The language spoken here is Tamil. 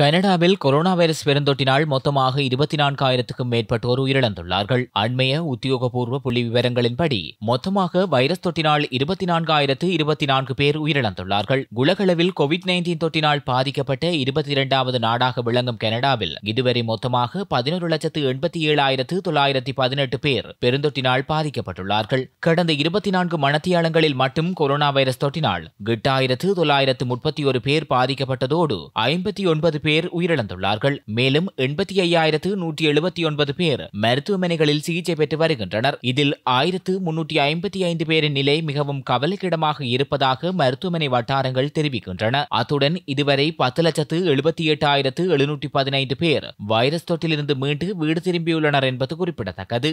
கனடாவில் கொரோனா வைரஸ் பெருந்தொற்றினால் மொத்தமாக இருபத்தி நான்காயிரத்துக்கும் மேற்பட்டோர் உயிரிழந்துள்ளார்கள் அண்மைய உத்தியோகபூர்வ புள்ளி விவரங்களின்படி மொத்தமாக வைரஸ் தொற்றினால் இருபத்தி நான்காயிரத்து இருபத்தி நான்கு பேர் உயிரிழந்துள்ளார்கள் உலகளவில் கோவிட் நைன்டீன் தொற்றினால் பாதிக்கப்பட்ட இருபத்தி இரண்டாவது நாடாக விளங்கும் கனடாவில் இதுவரை மொத்தமாக பதினோரு லட்சத்து எண்பத்தி ஏழாயிரத்து தொள்ளாயிரத்தி பதினெட்டு பேர் பெருந்தொற்றினால் பாதிக்கப்பட்டுள்ளார்கள் கடந்த இருபத்தி நான்கு மனத்தியாளங்களில் மட்டும் கொரோனா வைரஸ் தொற்றினால் எட்டாயிரத்து தொள்ளாயிரத்து முப்பத்தி ஒரு பேர் பாதிக்கப்பட்டதோடு ஐம்பத்தி ஒன்பது பேர் உயிரிழந்துள்ளார்கள் மேலும் எண்பத்தி ஐயாயிரத்து நூற்றி எழுபத்தி ஒன்பது பேர் மருத்துவமனைகளில் சிகிச்சை பெற்று வருகின்றனர் இதில் ஆயிரத்து முன்னூற்றி ஐம்பத்தி ஐந்து பேரின் நிலை மிகவும் கவலைக்கிடமாக இருப்பதாக மருத்துவமனை வட்டாரங்கள் தெரிவிக்கின்றன அத்துடன் இதுவரை பத்து லட்சத்து எழுபத்தி எட்டாயிரத்து எழுநூற்றி பதினைந்து பேர் வைரஸ் தொற்றிலிருந்து மீண்டு வீடு திரும்பியுள்ளனர் என்பது குறிப்பிடத்தக்கது